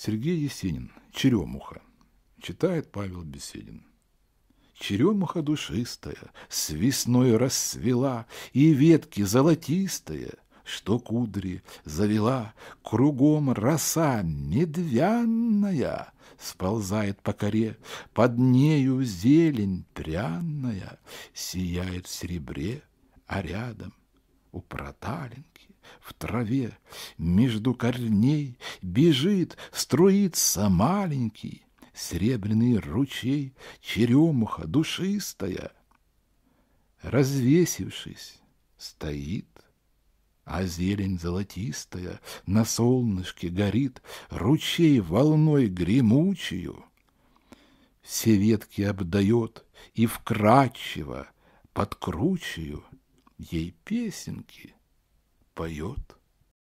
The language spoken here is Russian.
Сергей Есенин. Черемуха. Читает Павел Беседин. Черемуха душистая, с весной расцвела, И ветки золотистые, что кудри завела, Кругом роса медвяная сползает по коре, Под нею зелень пряная сияет в серебре, А рядом у проталинки в траве между корней бежит, струится маленький серебряный ручей, черемуха душистая. Развесившись, стоит, а зелень золотистая на солнышке горит ручей волной гремучую. Все ветки обдает и вкрадчиво подкручию ей песенки поет.